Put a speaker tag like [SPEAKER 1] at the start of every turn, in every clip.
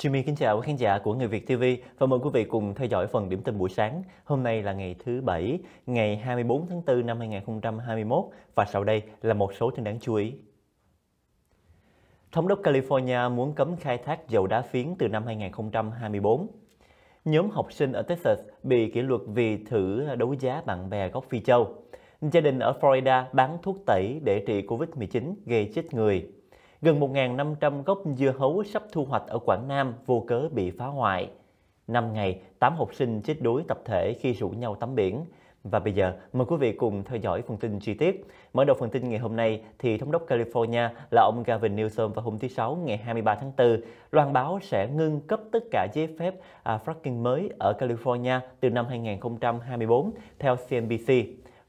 [SPEAKER 1] Chị kính chào quý khán giả của Người Việt TV và mời quý vị cùng theo dõi phần điểm tin buổi sáng. Hôm nay là ngày thứ Bảy, ngày 24 tháng 4 năm 2021 và sau đây là một số tin đáng chú ý. Thống đốc California muốn cấm khai thác dầu đá phiến từ năm 2024. Nhóm học sinh ở Texas bị kỷ luật vì thử đấu giá bạn bè gốc Phi Châu. Gia đình ở Florida bán thuốc tẩy để trị Covid-19 gây chết người. Gần 1.500 gốc dưa hấu sắp thu hoạch ở Quảng Nam vô cớ bị phá hoại. 5 ngày, 8 học sinh chết đuối tập thể khi rủ nhau tắm biển. Và bây giờ, mời quý vị cùng theo dõi phần tin chi tiết. Mở đầu phần tin ngày hôm nay, thì Thống đốc California là ông Gavin Newsom vào hôm thứ Sáu ngày 23 tháng 4 loan báo sẽ ngưng cấp tất cả giấy phép à, fracking mới ở California từ năm 2024, theo CNBC.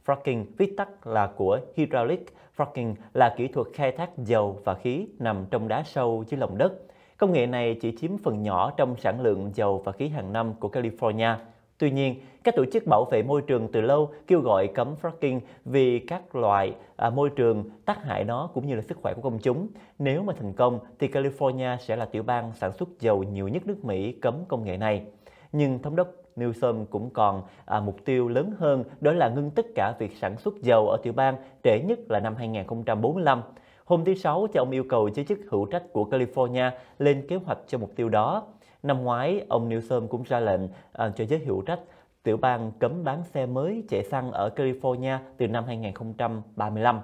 [SPEAKER 1] Fracking viết tắt là của hydraulic. Fracking là kỹ thuật khai thác dầu và khí nằm trong đá sâu dưới lòng đất. Công nghệ này chỉ chiếm phần nhỏ trong sản lượng dầu và khí hàng năm của California. Tuy nhiên, các tổ chức bảo vệ môi trường từ lâu kêu gọi cấm fracking vì các loại à, môi trường tác hại nó cũng như là sức khỏe của công chúng. Nếu mà thành công thì California sẽ là tiểu bang sản xuất dầu nhiều nhất nước Mỹ cấm công nghệ này. Nhưng thống đốc Newsom cũng còn à, mục tiêu lớn hơn đó là ngưng tất cả việc sản xuất dầu ở tiểu bang trễ nhất là năm 2045. Hôm thứ Sáu, thì ông yêu cầu giới chức hữu trách của California lên kế hoạch cho mục tiêu đó. Năm ngoái, ông Newsom cũng ra lệnh à, cho giới hữu trách tiểu bang cấm bán xe mới chạy xăng ở California từ năm 2035.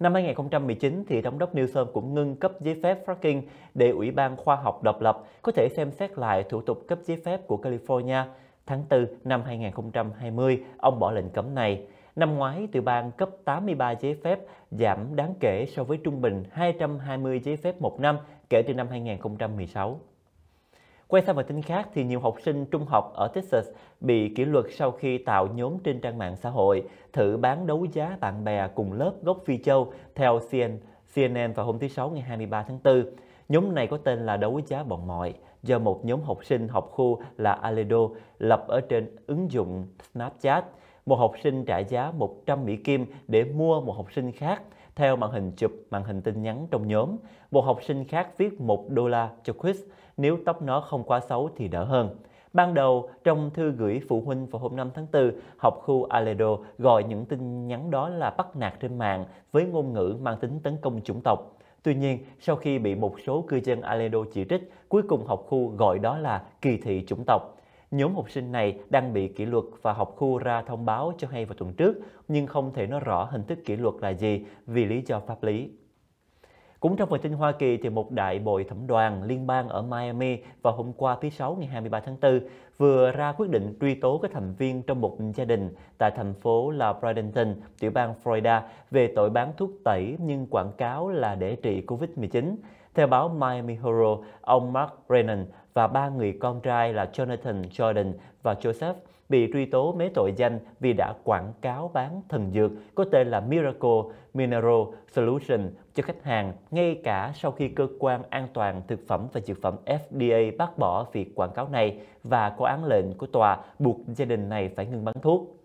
[SPEAKER 1] Năm 2019 thì Thống đốc Newsom cũng ngưng cấp giấy phép fracking để Ủy ban khoa học độc lập có thể xem xét lại thủ tục cấp giấy phép của California Tháng 4 năm 2020, ông bỏ lệnh cấm này. Năm ngoái, tiểu bang cấp 83 giấy phép, giảm đáng kể so với trung bình 220 giấy phép một năm kể từ năm 2016. Quay sang một tin khác thì nhiều học sinh trung học ở Texas bị kỷ luật sau khi tạo nhóm trên trang mạng xã hội thử bán đấu giá bạn bè cùng lớp gốc Phi Châu theo CNN vào hôm thứ Sáu ngày 23 tháng 4. Nhóm này có tên là Đấu giá Bọn Mọi do một nhóm học sinh học khu là Aledo lập ở trên ứng dụng Snapchat. Một học sinh trả giá 100 Mỹ Kim để mua một học sinh khác theo màn hình chụp màn hình tin nhắn trong nhóm. Một học sinh khác viết 1 đô la cho quiz, nếu tóc nó không quá xấu thì đỡ hơn. Ban đầu, trong thư gửi phụ huynh vào hôm 5 tháng 4, học khu Aledo gọi những tin nhắn đó là bắt nạt trên mạng với ngôn ngữ mang tính tấn công chủng tộc. Tuy nhiên, sau khi bị một số cư dân Aledo chỉ trích, cuối cùng học khu gọi đó là kỳ thị chủng tộc. Nhóm học sinh này đang bị kỷ luật và học khu ra thông báo cho hay vào tuần trước, nhưng không thể nói rõ hình thức kỷ luật là gì vì lý do pháp lý. Cũng trong phần tin Hoa Kỳ thì một đại bồi thẩm đoàn liên bang ở Miami vào hôm qua thứ Sáu ngày 23 tháng 4 vừa ra quyết định truy tố các thành viên trong một gia đình tại thành phố là Bradenton, tiểu bang Florida về tội bán thuốc tẩy nhưng quảng cáo là để trị COVID-19. Theo báo Miami Herald, ông Mark Brennan, và ba người con trai là Jonathan, Jordan và Joseph bị truy tố mấy tội danh vì đã quảng cáo bán thần dược có tên là Miracle Mineral Solution cho khách hàng ngay cả sau khi cơ quan an toàn thực phẩm và dược phẩm FDA bác bỏ việc quảng cáo này và có án lệnh của tòa buộc gia đình này phải ngừng bán thuốc.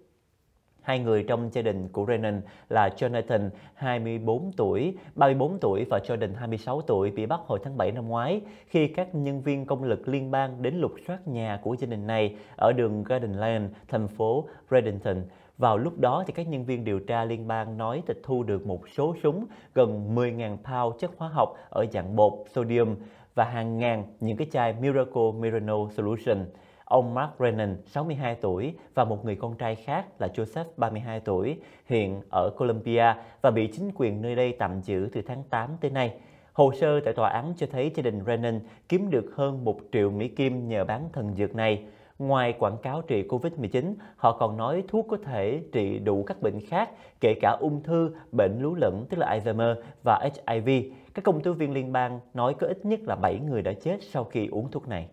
[SPEAKER 1] Hai người trong gia đình của Renan là Jonathan, 24 tuổi, 34 tuổi và Jordan, 26 tuổi, bị bắt hồi tháng 7 năm ngoái khi các nhân viên công lực liên bang đến lục soát nhà của gia đình này ở đường Garden Lane, thành phố Redington. Vào lúc đó, thì các nhân viên điều tra liên bang nói tịch thu được một số súng gần 10.000 pound chất hóa học ở dạng bột sodium và hàng ngàn những cái chai Miracle Mirano Solution. Ông Mark Brennan, 62 tuổi, và một người con trai khác là Joseph, 32 tuổi, hiện ở Colombia và bị chính quyền nơi đây tạm giữ từ tháng 8 tới nay. Hồ sơ tại tòa án cho thấy gia đình Brennan kiếm được hơn 1 triệu Mỹ Kim nhờ bán thần dược này. Ngoài quảng cáo trị COVID-19, họ còn nói thuốc có thể trị đủ các bệnh khác, kể cả ung thư, bệnh lú lẫn tức là Alzheimer và HIV. Các công tố viên liên bang nói có ít nhất là 7 người đã chết sau khi uống thuốc này.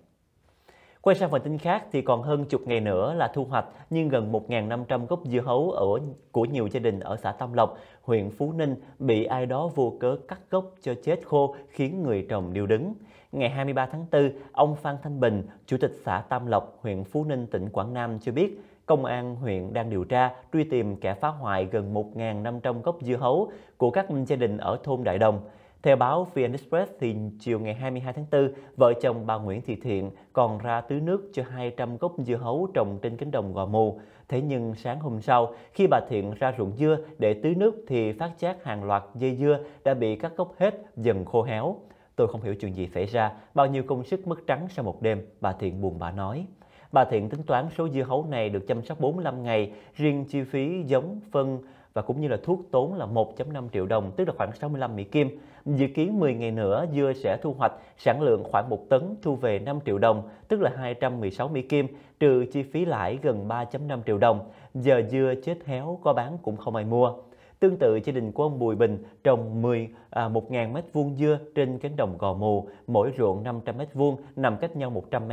[SPEAKER 1] Quay sang phần tin khác thì còn hơn chục ngày nữa là thu hoạch nhưng gần 1.500 gốc dưa hấu ở của nhiều gia đình ở xã Tam Lộc, huyện Phú Ninh bị ai đó vô cớ cắt gốc cho chết khô khiến người trồng điêu đứng. Ngày 23 tháng 4, ông Phan Thanh Bình, Chủ tịch xã Tam Lộc, huyện Phú Ninh, tỉnh Quảng Nam cho biết Công an huyện đang điều tra, truy tìm kẻ phá hoại gần 1.500 gốc dưa hấu của các gia đình ở thôn Đại Đồng. Theo báo VN Express, thì chiều ngày 22 tháng 4, vợ chồng bà Nguyễn Thị Thiện còn ra tưới nước cho 200 gốc dưa hấu trồng trên cánh đồng Gò Mù. Thế nhưng sáng hôm sau, khi bà Thiện ra ruộng dưa để tưới nước thì phát giác hàng loạt dây dưa đã bị cắt gốc hết, dần khô héo. Tôi không hiểu chuyện gì xảy ra, bao nhiêu công sức mất trắng sau một đêm, bà Thiện buồn bã nói. Bà Thiện tính toán số dưa hấu này được chăm sóc 45 ngày, riêng chi phí giống, phân và cũng như là thuốc tốn là 1.5 triệu đồng, tức là khoảng 65 Mỹ Kim. Dự kiến 10 ngày nữa dưa sẽ thu hoạch sản lượng khoảng 1 tấn thu về 5 triệu đồng, tức là 216 Mỹ Kim, trừ chi phí lãi gần 3.5 triệu đồng. Giờ dưa chết héo có bán cũng không ai mua. Tương tự, gia đình của ông Bùi Bình trồng 10 à, 1.000 m2 dưa trên cánh đồng Gò Mù, mỗi ruộng 500 m2 nằm cách nhau 100 m.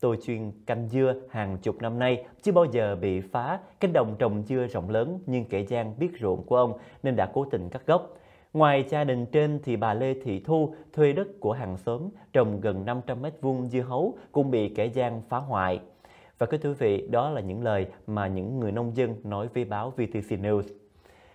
[SPEAKER 1] Tôi chuyên canh dưa hàng chục năm nay, chưa bao giờ bị phá. Cánh đồng trồng dưa rộng lớn nhưng kẻ gian biết ruộng của ông nên đã cố tình cắt gốc. Ngoài gia đình trên thì bà Lê Thị Thu thuê đất của hàng xóm trồng gần 500 mét vuông dưa hấu cũng bị kẻ gian phá hoại. Và quý thưa vị, đó là những lời mà những người nông dân nói với báo VTC News.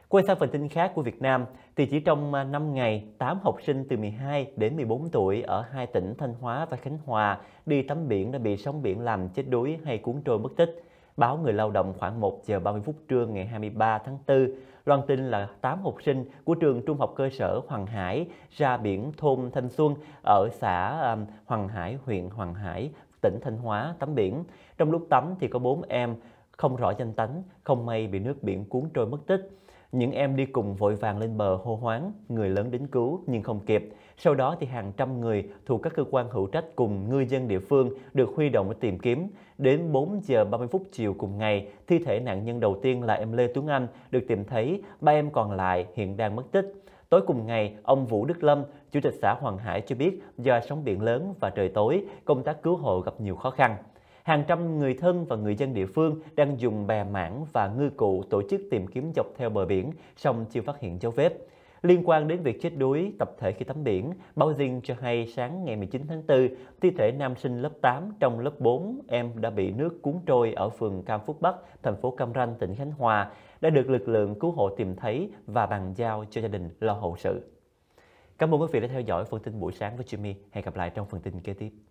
[SPEAKER 1] Quay sang phần tin khác của Việt Nam, thì chỉ trong 5 ngày, 8 học sinh từ 12 đến 14 tuổi ở hai tỉnh Thanh Hóa và Khánh Hòa đi tắm biển đã bị sóng biển làm chết đuối hay cuốn trôi mất tích báo Người Lao động khoảng 1 giờ 30 phút trưa ngày 23 tháng 4 loan tin là 8 học sinh của trường trung học cơ sở Hoàng Hải ra biển thôn Thanh Xuân ở xã à, Hoàng Hải, huyện Hoàng Hải, tỉnh Thanh Hóa tắm biển. Trong lúc tắm thì có 4 em không rõ danh tánh, không may bị nước biển cuốn trôi mất tích. Những em đi cùng vội vàng lên bờ hô hoáng, người lớn đến cứu nhưng không kịp. Sau đó thì hàng trăm người thuộc các cơ quan hữu trách cùng ngư dân địa phương được huy động để tìm kiếm. Đến 4 giờ 30 phút chiều cùng ngày, thi thể nạn nhân đầu tiên là em Lê Tuấn Anh được tìm thấy, ba em còn lại hiện đang mất tích. Tối cùng ngày, ông Vũ Đức Lâm, Chủ tịch xã Hoàng Hải cho biết do sóng biển lớn và trời tối, công tác cứu hộ gặp nhiều khó khăn hàng trăm người thân và người dân địa phương đang dùng bè mảng và ngư cụ tổ chức tìm kiếm dọc theo bờ biển, song chưa phát hiện dấu vết. Liên quan đến việc chết đuối tập thể khi tắm biển, báo Dinh cho hay sáng ngày 19 tháng 4, thi thể nam sinh lớp 8 trong lớp 4 em đã bị nước cuốn trôi ở phường Cam Phúc Bắc, thành phố Cam Ranh, tỉnh Khánh Hòa, đã được lực lượng cứu hộ tìm thấy và bàn giao cho gia đình lo hậu sự. Cảm ơn quý vị đã theo dõi phần tin buổi sáng với Jimmy. Hẹn gặp lại trong phần tin kế tiếp.